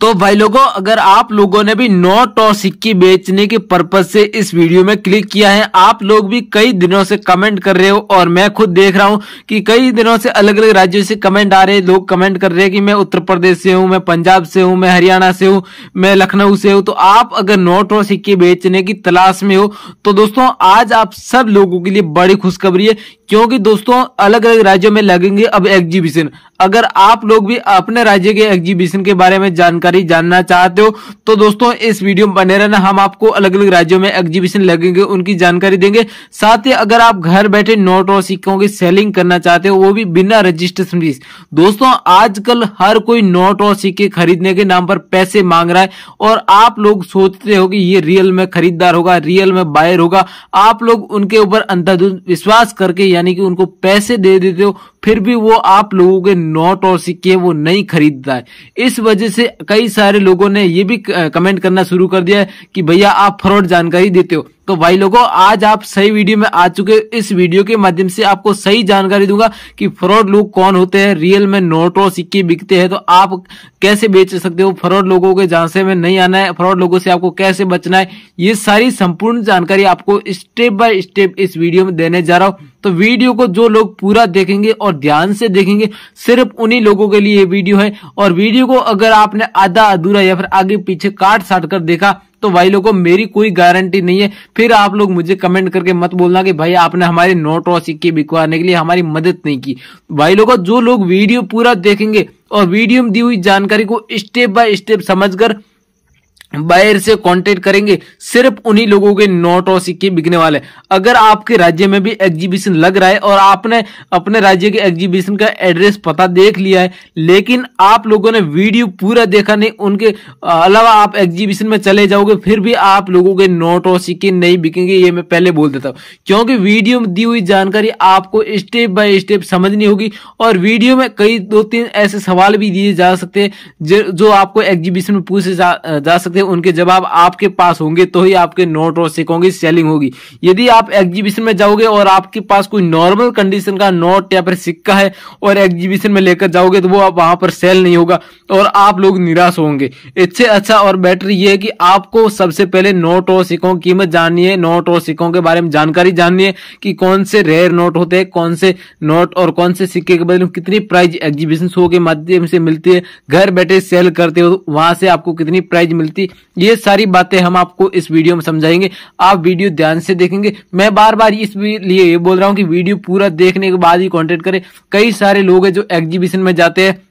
तो भाई लोगों अगर आप लोगों ने भी नोट और सिक्की बेचने के पर्पज से इस वीडियो में क्लिक किया है आप लोग भी कई दिनों से कमेंट कर रहे हो और मैं खुद देख रहा हूँ कि कई दिनों से अलग अलग राज्यों से कमेंट आ रहे हैं लोग कमेंट कर रहे हैं कि मैं उत्तर प्रदेश से हूँ मैं पंजाब से हूं मैं हरियाणा से हूँ मैं लखनऊ से हूं तो आप अगर नोट और सिक्के बेचने की तलाश में हो तो दोस्तों आज आप सब लोगों के लिए बड़ी खुशखबरी है क्योंकि दोस्तों अलग अलग राज्यों में लगेंगे अब एग्जीबिशन अगर आप लोग भी अपने राज्य के एग्जीबिशन के बारे में जानकारी जानना चाहते हो तो दोस्तों इस वीडियो में बने रहना हम आपको अलग अलग राज्यों में एग्जीबिशन लगेंगे उनकी जानकारी देंगे साथ ही अगर आप घर बैठे नोट और सिक्कों की सेलिंग करना चाहते हो वो भी बिना रजिस्ट्रेशन फीस दोस्तों आजकल हर कोई नोट और सिक्के खरीदने के नाम पर पैसे मांग रहा है और आप लोग सोचते हो कि ये रियल में खरीदार होगा रियल में बायर होगा आप लोग उनके ऊपर अंधाधुंध विश्वास करके यानी कि उनको पैसे दे देते हो फिर भी वो आप लोगों के नोट और सिक्के वो नहीं खरीदता है इस वजह से कई सारे लोगों ने ये भी कमेंट करना शुरू कर दिया है कि भैया आप फ्रॉड जानकारी देते हो तो भाई लोगों आज आप सही वीडियो में आ चुके इस वीडियो के माध्यम से आपको सही जानकारी दूंगा कि फ्रॉड लोग कौन होते हैं रियल में नोट और सिक्के बिकते हैं तो आप कैसे बेच सकते हो फ्रॉड लोगों के झांसे में नहीं आना है फ्रॉड लोगों से आपको कैसे बचना है ये सारी संपूर्ण जानकारी आपको स्टेप बाय स्टेप इस वीडियो में देने जा रहा हूं तो वीडियो को जो लोग पूरा देखेंगे और ध्यान से देखेंगे सिर्फ उन्हीं लोगों के लिए ये वीडियो है और वीडियो को अगर आपने आधा अधूरा या फिर आगे पीछे काट साट कर देखा तो भाई लोगों मेरी कोई गारंटी नहीं है फिर आप लोग मुझे कमेंट करके मत बोलना कि भाई आपने हमारे नोट और सिक्के बिकवाने के लिए हमारी मदद नहीं की भाई लोगों जो लोग वीडियो पूरा देखेंगे और वीडियो में दी हुई जानकारी को स्टेप बाय स्टेप समझकर बाहर से कांटेक्ट करेंगे सिर्फ उन्हीं लोगों के नोट और सिक्के बिकने वाले अगर आपके राज्य में भी एग्जीबिशन लग रहा है और आपने अपने राज्य के एग्जीबिशन का एड्रेस पता देख लिया है लेकिन आप लोगों ने वीडियो पूरा देखा नहीं उनके अलावा आप एग्जीबिशन में चले जाओगे फिर भी आप लोगों के नोट और सिक्के नहीं बिकेंगे ये मैं पहले बोल देता हूँ क्योंकि वीडियो में दी हुई जानकारी आपको स्टेप बाय स्टेप समझनी होगी और वीडियो में कई दो तीन ऐसे सवाल भी दिए जा सकते हैं जो आपको एग्जीबिशन में पूछे जा, जा सकते हैं उनके जवाब आपके पास होंगे तो ही आपके नोट और की सेलिंग होगी यदि आप एग्जीबिशन में जाओगे और आपके पास कोई नॉर्मल कंडीशन का नोट या फिर सिक्का है और एग्जीबिशन में लेकर जाओगे तो वो आप वहां पर सेल नहीं होगा और आप लोग निराश होंगे इससे अच्छा और बेटर ये है कि आपको सबसे पहले नोट और सिक्कों की कीमत जाननी है नोट और सिक्कों के बारे में जानकारी जाननी है कि कौन से रेयर नोट होते हैं कौन से नोट और कौन से सिक्के के बदले में कितनी प्राइज एग्जीबिशन शो के माध्यम से मिलती है घर बैठे सेल करते हो तो वहां से आपको कितनी प्राइज मिलती है जाएगी ये सारी बातें हम आपको इस वीडियो में समझाएंगे आप वीडियो ध्यान से देखेंगे मैं बार बार इस लिए बोल रहा हूँ कि वीडियो पूरा देखने के बाद ही कॉन्टेक्ट करें कई सारे लोग हैं जो एग्जीबिशन में जाते हैं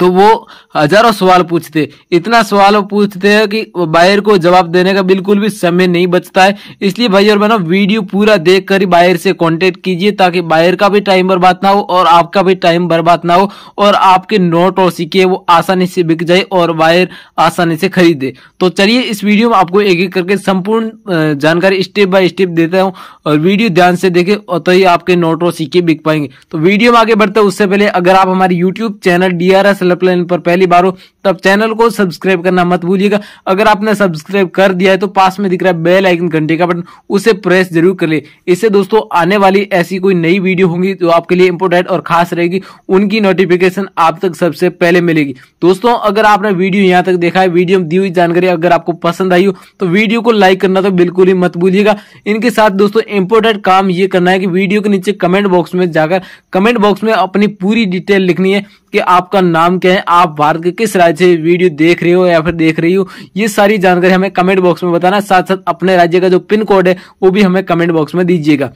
तो वो हजारों सवाल पूछते इतना सवाल पूछते हैं कि बायर को जवाब देने का बिल्कुल भी समय नहीं बचता है इसलिए भाई और बहनों वीडियो पूरा देख कर ही बायर से कांटेक्ट कीजिए ताकि बायर का भी टाइम बर्बाद ना हो और आपका भी टाइम बर्बाद ना हो और आपके नोट और सिक्के वो आसानी से बिक जाए और बायर आसानी से खरीदे तो चलिए इस वीडियो में आपको एक एक करके संपूर्ण जानकारी स्टेप बाय स्टेप देता हूँ और वीडियो ध्यान से देखे तो ही आपके नोट और सिक्के बिक पाएंगे तो वीडियो में आगे बढ़ते उससे पहले अगर आप हमारे YouTube channel D R S Vikas helpline पर पहली बार हो तब तो चैनल को सब्सक्राइब करना मत भूलिएगा अगर आपने सब्सक्राइब कर दिया है तो पास में दिख रहा है बेल आइकन घंटे का बटन उसे प्रेस जरूर कर ले इससे दोस्तों आने वाली ऐसी कोई नई वीडियो होंगी जो आपके लिए इंपोर्टेंट और खास रहेगी उनकी नोटिफिकेशन आप तक सबसे पहले मिलेगी दोस्तों अगर आपने वीडियो यहाँ तक देखा है वीडियो में दी हुई जानकारी अगर आपको पसंद आई हो तो वीडियो को लाइक करना तो बिल्कुल ही मत भूलिएगा इनके साथ दोस्तों इंपोर्टेंट काम ये करना है कि वीडियो के नीचे कमेंट बॉक्स में जाकर कमेंट बॉक्स में अपनी पूरी डिटेल लिखनी है कि आपका नाम क्या है आप भारत के किस राज्य से वीडियो देख रहे हो या फिर देख रही हो ये सारी जानकारी हमें कमेंट बॉक्स में बताना साथ साथ अपने राज्य का जो पिन कोड है वो भी हमें कमेंट बॉक्स में दीजिएगा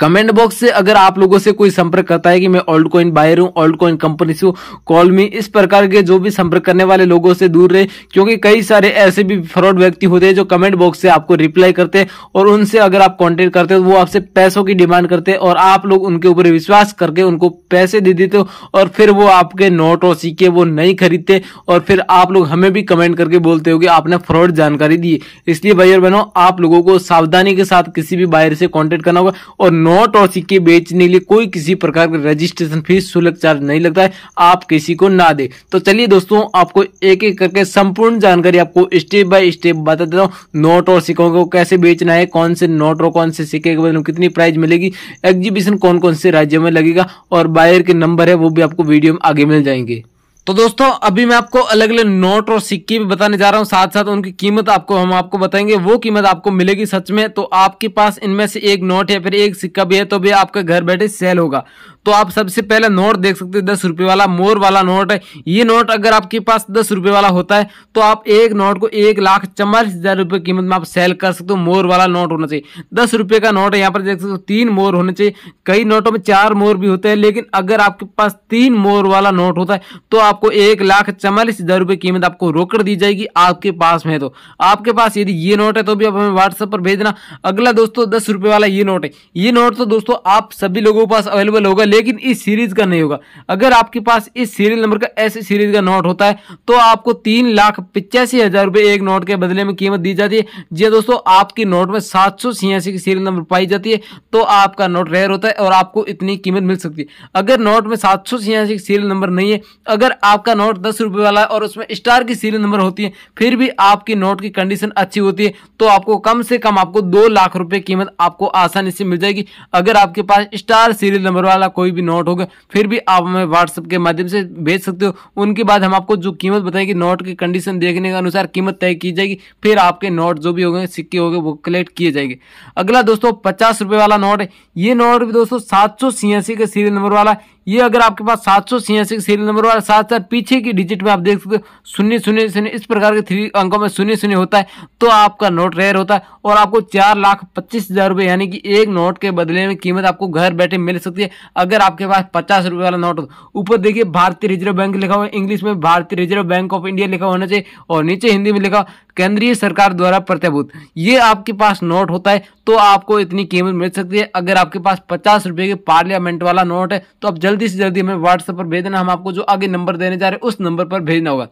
कमेंट बॉक्स से अगर आप लोगों से कोई संपर्क करता है कि मैं ओल्ड कॉइन बायर हूं ओल्ड कॉइन कंपनी से कॉल मी इस प्रकार के जो भी संपर्क करने वाले लोगों से दूर रहे क्योंकि कई सारे ऐसे भी फ्रॉड व्यक्ति होते हैं जो कमेंट बॉक्स से आपको रिप्लाई करते हैं और उनसे अगर आप कॉन्टेक्ट करते हो वो आपसे पैसों की डिमांड करते हैं और आप लोग उनके ऊपर विश्वास करके उनको पैसे दे देते हो और फिर वो आपके नोट और सीखे वो नहीं खरीदते और फिर आप लोग हमें भी कमेंट करके बोलते हो कि आपने फ्रॉड जानकारी दी इसलिए भाई और बहनों आप लोगों को सावधानी के साथ किसी भी बायर से कॉन्टेक्ट करना होगा और नोट और सिक्के बेचने के लिए कोई किसी प्रकार का रजिस्ट्रेशन फीस शुल्क चार्ज नहीं लगता है आप किसी को ना दे तो चलिए दोस्तों आपको एक एक करके संपूर्ण जानकारी आपको स्टेप बाय स्टेप बता देता हूँ नोट और सिक्कों को कैसे बेचना है कौन से नोट और कौन से सिक्के के बदले कितनी प्राइस मिलेगी एग्जीबिशन कौन कौन से राज्य में लगेगा और बायर के नंबर है वो भी आपको वीडियो में आगे मिल जाएंगे तो दोस्तों अभी मैं आपको अलग अलग नोट और सिक्के भी बताने जा रहा हूँ साथ साथ उनकी कीमत आपको हम आपको बताएंगे वो कीमत आपको मिलेगी सच में तो आपके पास इनमें से एक नोट या फिर एक सिक्का भी है तो भी आपका घर बैठे सेल होगा तो आप सबसे पहले नोट देख सकते हैं दस रुपये वाला मोर वाला नोट है ये नोट अगर आपके पास दस रुपये वाला होता है तो आप एक नोट को एक लाख चवालीस हज़ार रुपये कीमत में आप सेल कर सकते हो मोर वाला नोट होना चाहिए दस रुपये का नोट है यहाँ पर देख सकते हो तीन मोर होने चाहिए कई नोटों में चार मोर भी होते हैं लेकिन अगर आपके पास तीन मोर वाला नोट होता है तो आपको एक लाख चवालीस हज़ार रुपये कीमत आपको रोकड़ दी जाएगी आपके पास में तो आपके पास यदि ये नोट है तो भी आप हमें व्हाट्सएप पर भेजना अगला दोस्तों दस रुपए वाला ये नोट है ये नोट तो दोस्तों आप सभी लोगों के पास अवेलेबल होगा लेकिन इस सीरीज का नहीं होगा अगर आपके पास इस सीरियल नंबर का ऐसे सीरीज का नोट होता है तो आपको तीन लाख पिचासी हजार रुपए एक नोट के बदले में कीमत दी जाती है जी हाँ दोस्तों आपकी नोट में सात सौ छियासी की सीरियल नंबर पाई जाती है तो आपका नोट रेयर होता है और आपको इतनी कीमत मिल सकती है अगर नोट में सात सौ छियासी की सीरियल नंबर नहीं है अगर आपका नोट दस रुपए वाला है और उसमें स्टार की सीरियल नंबर होती है फिर भी आपकी नोट की कंडीशन अच्छी होती है तो आपको कम से कम आपको दो लाख रुपए कीमत आपको आसानी से मिल जाएगी अगर आपके पास स्टार सीरियल नंबर वाला कोई कोई भी नोट होगा फिर भी आप हमें व्हाट्सअप के माध्यम से भेज सकते हो उनके बाद हम आपको जो कीमत बताएंगे नोट की कंडीशन देखने के अनुसार कीमत तय की जाएगी फिर आपके नोट जो भी हो गए सिक्के हो गए वो कलेक्ट किए जाएंगे अगला दोस्तों पचास वाला नोट है ये नोट भी दोस्तों सात सौ के सीरियल नंबर वाला है ये अगर आपके पास सात सौ छियासी सीरियल नंबर और साथ साथ पीछे की डिजिट में आप देख सकते हो शून्य शून्य शून्य इस प्रकार के थ्री अंकों में शून्य शून्य होता है तो आपका नोट रेयर होता है और आपको चार लाख पच्चीस हज़ार रुपये यानी कि एक नोट के बदले में कीमत आपको घर बैठे मिल सकती है अगर आपके पास पचास रुपये वाला नोट हो ऊपर देखिए भारतीय रिजर्व बैंक लिखा हुआ है इंग्लिश में भारतीय रिजर्व बैंक ऑफ इंडिया लिखा होना चाहिए और नीचे हिंदी में लिखा केंद्रीय सरकार द्वारा प्रत्याभूत ये आपके पास नोट होता है तो आपको इतनी कीमत मिल सकती है अगर आपके पास पचास रुपये के पार्लियामेंट वाला नोट है तो आप जल्दी से जल्दी हमें व्हाट्सएप पर भेज देना हम आपको जो आगे नंबर देने जा रहे हैं उस नंबर पर भेजना होगा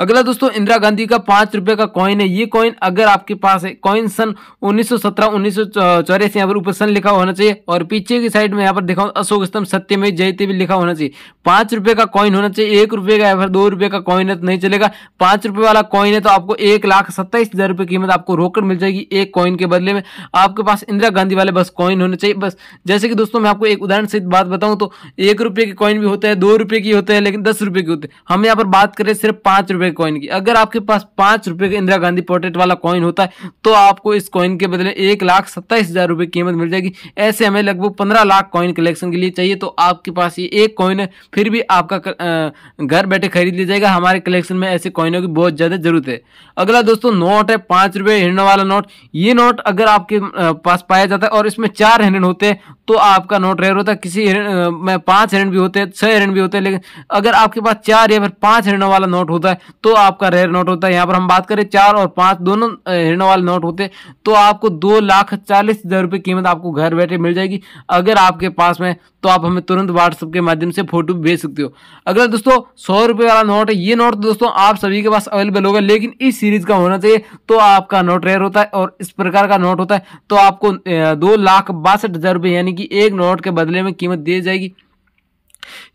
अगला दोस्तों इंदिरा गांधी का पांच रुपए का कॉइन है ये कॉइन अगर आपके पास है कॉइन सन 1917 उन्नीस सौ सत्रह यहाँ पर ऊपर सन लिखा होना चाहिए और पीछे की साइड में यहाँ पर दिखाऊँ अशोक स्तंभ सत्य में जयते भी लिखा होना चाहिए पांच रुपए का कॉइन होना चाहिए एक रुपए का या फिर दो रुपए का कॉइन है तो नहीं चलेगा पांच रुपए वाला कॉइन है तो आपको एक लाख सत्ताईस हजार रुपये कीमत आपको रोकड़ मिल जाएगी एक कॉइन के बदले में आपके पास इंदिरा गांधी वाले बस कॉइन होने चाहिए बस जैसे कि दोस्तों मैं आपको एक उदाहरण सहित बात बताऊँ तो एक रुपये के कॉइन भी होता है दो रुपये की होते हैं लेकिन दस रुपये की होते हैं हम यहाँ पर बात करें सिर्फ पाँच रुपये कॉइन की अगर आपके पास पांच रुपए का इंदिरा गांधी पोर्ट्रेट वाला कॉइन होता है तो आपको इस कॉइन के बदले एक लाख सत्ताईस हज़ार रुपए कीमत मिल जाएगी ऐसे हमें लगभग पंद्रह लाख कॉइन कलेक्शन के लिए चाहिए तो आपके पास ये एक कॉइन है फिर भी आपका घर बैठे खरीद लिया जाएगा हमारे कलेक्शन में ऐसे कॉइनों की बहुत ज़्यादा ज़रूरत है अगला दोस्तों नोट है पांच रुपए हिंडने वाला नोट ये नोट अगर आपके पास पाया जाता है और इसमें चार हिरण होते हैं तो आपका नोट रेयर होता है किसी हिरण में पांच हिरण भी होते हैं छः हिरण भी होते हैं लेकिन अगर आपके पास चार या फिर पांच हिरणों वाला नोट हो होता है तो आपका रेयर नोट होता है यहाँ पर हम बात करें चार और पांच दोनों हिरण वाले नोट होते हैं तो आपको दो लाख चालीस हज़ार रुपये कीमत आपको घर बैठे मिल जाएगी अगर आपके पास में तो आप हमें तुरंत व्हाट्सअप के माध्यम से फोटो भेज सकते हो अगर दोस्तों सौ रुपये वाला नोट है ये नोट तो दोस्तों आप सभी के पास अवेलेबल होगा लेकिन इस सीरीज का होना चाहिए तो आपका नोट रेयर होता है और इस प्रकार का नोट होता है तो आपको दो लाख बासठ हज़ार रुपये यानी कि एक नोट के बदले में कीमत दी जाएगी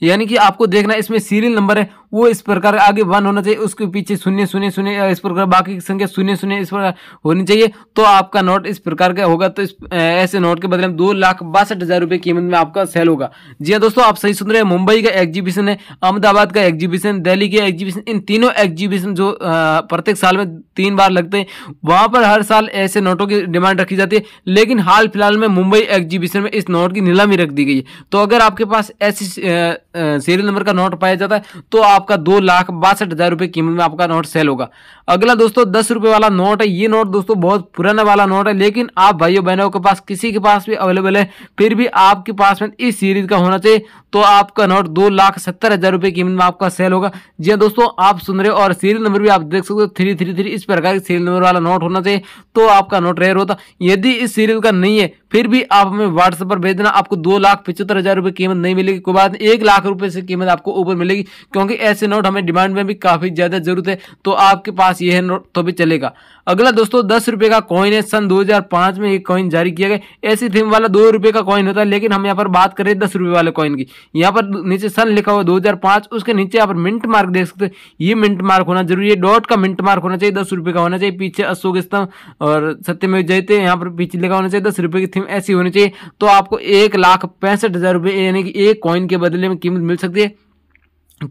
यानी कि आपको देखना इसमें सीरियल नंबर है वो इस प्रकार आगे वन होना चाहिए उसके पीछे शून्य शून्य शून्य इस प्रकार बाकी की संख्या शून्य शून्य इस प्रकार होनी चाहिए तो आपका नोट इस प्रकार का होगा तो इस ऐसे नोट के बदले में दो लाख बासठ हज़ार रुपये कीमत में आपका सेल होगा जी हाँ दोस्तों आप सही सुन रहे हैं मुंबई का एग्जीबिशन है अहमदाबाद का एग्जीबिशन दिल्ली का एग्जीबिशन इन तीनों एग्जीबिशन जो प्रत्येक साल में तीन बार लगते हैं वहाँ पर हर साल ऐसे नोटों की डिमांड रखी जाती है लेकिन हाल फिलहाल में मुंबई एग्जीबिशन में इस नोट की नीलामी रख दी गई है तो अगर आपके पास ऐसी सीरियल नंबर का नोट पाया जाता है तो आप आपका दो लाख बासठ हज़ार रुपए कीमत में आपका नोट सेल होगा अगला दोस्तों दस रुपए वाला नोट है ये नोट दोस्तों बहुत पुराना वाला नोट है लेकिन आप भाइयों बहनों के पास किसी के पास भी अवेलेबल है फिर भी आपके पास में इस सीरीज का होना चाहिए तो आपका नोट दो लाख सत्तर हज़ार रुपये कीमत में आपका सेल होगा जी हाँ दोस्तों आप सुन रहे हो और सीरियल नंबर भी आप देख सकते हो थ्री थ्री थ्री इस प्रकार के सीरियल नंबर वाला नोट होना चाहिए तो आपका नोट रेयर होता यदि इस सीरियल का नहीं है फिर भी आप हमें व्हाट्सएप पर भेज देना आपको दो लाख पिछहत्तर हज़ार रुपए कीमत नहीं मिलेगी कोई बात एक लाख रुपए से कीमत आपको ऊपर मिलेगी क्योंकि ऐसे ऐसे नोट हमें डिमांड में भी काफ़ी ज़्यादा ज़रूरत है तो आपके पास यह नोट तो भी चलेगा अगला दोस्तों दस रुपए का कॉइन है सन 2005 में एक कॉइन जारी किया गया ऐसी थीम वाला दो रुपए का कॉइन होता है लेकिन हम यहाँ पर बात करें दस रुपए वाले कॉइन की यहाँ पर नीचे सन लिखा हुआ दो उसके नीचे यहाँ पर मिंट मार्क देख सकते ये मिंट मार्क होना जरूरी है डॉट का मिंट मार्क होना चाहिए दस रुपए का होना चाहिए पीछे अशोक स्तंभ और सत्यमेव जयते यहाँ पर पीछे लिखा होना चाहिए दस रुपए की थीम ऐसी होनी चाहिए तो आपको एक लाख पैंसठ हज़ार रुपए यानी कि एक कॉइन के बदले में कीमत मिल सकती है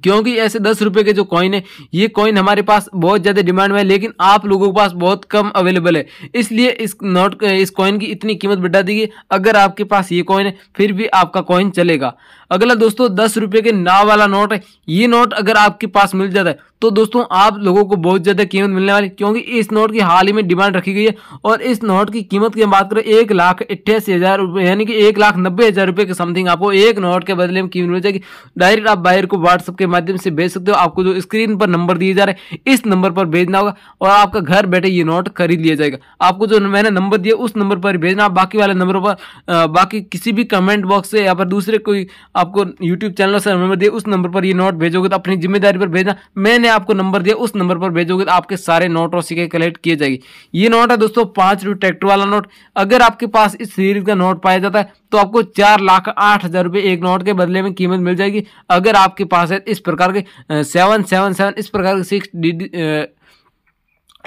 क्योंकि ऐसे दस रुपये के जो कॉइन है ये कॉइन हमारे पास बहुत ज़्यादा डिमांड में है लेकिन आप लोगों के पास बहुत कम अवेलेबल है इसलिए इस नोट इस कॉइन की इतनी कीमत बढ़ा दी गई अगर आपके पास ये कॉइन है फिर भी आपका कॉइन चलेगा अगला दोस्तों दस रुपये के नाव वाला नोट है ये नोट अगर आपके पास मिल जाता है तो दोस्तों आप लोगों को बहुत ज़्यादा कीमत मिलने वाली क्योंकि इस नोट की हाल ही में डिमांड रखी गई है और इस नोट की कीमत की हम बात करें एक लाख अट्ठासी हज़ार रुपये यानी कि एक लाख नब्बे हज़ार रुपये के समथिंग आपको एक नोट के बदले में कीमत मिल जाएगी डायरेक्ट आप बायर को व्हाट्सअप के माध्यम से भेज सकते हो आपको जो स्क्रीन पर नंबर दिए जा रहे हैं इस नंबर पर भेजना होगा और आपका घर बैठे ये नोट खरीद लिया जाएगा आपको जो मैंने नंबर दिया उस नंबर पर भेजना बाकी वाले नंबर पर बाकी किसी भी कमेंट बॉक्स से या फिर दूसरे कोई आपको यूट्यूब चैनल से नंबर दिया उस नंबर पर ये नोट भेजोगे तो अपनी जिम्मेदारी पर भेजना मैंने आपको नंबर दिया उस नंबर पर भेजोगे तो आपके सारे नोट और सिक्के कलेक्ट किए जाएंगे ये नोट है दोस्तों पाँच रुपये ट्रैक्टर वाला नोट अगर आपके पास इस सीरीज का नोट पाया जाता है तो आपको चार लाख आठ हज़ार रुपये एक नोट के बदले में कीमत मिल जाएगी अगर आपके पास है इस प्रकार के सेवन सेवन सेवन इस प्रकार के सिक्स डिजिट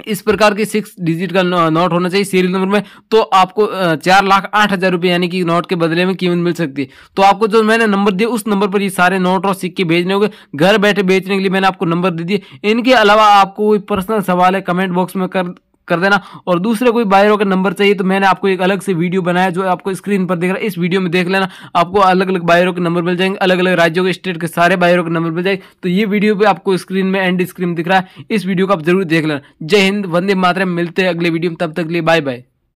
इस प्रकार के सिक्स डिजिट का नोट होना चाहिए सीरियल नंबर में तो आपको चार लाख आठ हज़ार रुपये यानी कि नोट के बदले में कीमत मिल सकती है तो आपको जो मैंने नंबर दिया उस नंबर पर ये सारे नोट और सिक्के भेजने होंगे घर बैठे बेचने के लिए मैंने आपको नंबर दे दिए इनके अलावा आपको कोई पर्सनल सवाल है कमेंट बॉक्स में कर कर देना और दूसरे कोई बायरों का नंबर चाहिए तो मैंने आपको एक अलग से वीडियो बनाया जो आपको स्क्रीन पर देख रहा है इस वीडियो में देख लेना आपको अलग अलग बायरों के नंबर मिल जाएंगे अलग अलग राज्यों के स्टेट के सारे बायरों के नंबर मिल जाएंगे तो ये वीडियो भी आपको स्क्रीन में एंड स्क्रीन दिख रहा है इस वीडियो को आप जरूर देख लेना जय हिंद वंदे मातरे मिलते हैं अगले वीडियो में तब तक लिए बाय बाय